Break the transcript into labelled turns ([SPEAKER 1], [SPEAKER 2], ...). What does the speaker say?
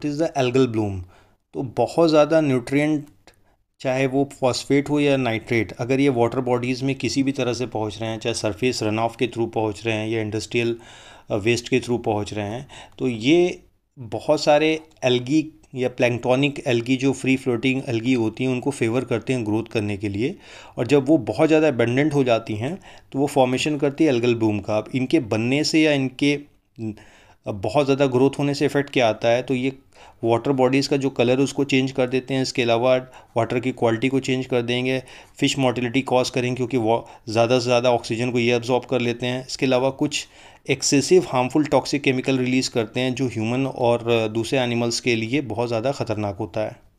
[SPEAKER 1] it is the algal bloom तो बहुत ज़्यादा न्यूट्रिएंट चाहे वो फॉस्फेट हो या नाइट्रेट अगर ये वाटर बॉडीज़ में किसी भी तरह से पहुंच रहे हैं चाहे सरफेस रन ऑफ के थ्रू पहुंच रहे हैं या इंडस्ट्रियल वेस्ट uh, के थ्रू पहुंच रहे हैं तो ये बहुत सारे एल्गी या प्लैंक्टॉनिक एल्गी जो फ्री फ्लोटिंग एल्गी होती हैं उनको फेवर करते हैं ग्रोथ करने के लिए और जब वो बहुत ज़्यादा एबेंडेंट हो जाती हैं तो वो फॉर्मेशन करती है एल्गल ब्लूम का अब इनके बनने से या इनके बहुत ज़्यादा ग्रोथ होने से इफ़ेक्ट क्या आता है तो ये वाटर बॉडीज़ का जो कलर उसको चेंज कर देते हैं इसके अलावा वाटर की क्वालिटी को चेंज कर देंगे फ़िश मोटिलिटी कॉज करेंगे क्योंकि ज़्यादा से ज़्यादा ऑक्सीजन को ये अब्जॉर्ब कर लेते हैं इसके अलावा कुछ excessive harmful toxic chemical release करते हैं जो ह्यूमन और दूसरे एनिमल्स के लिए बहुत ज़्यादा ख़तरनाक होता है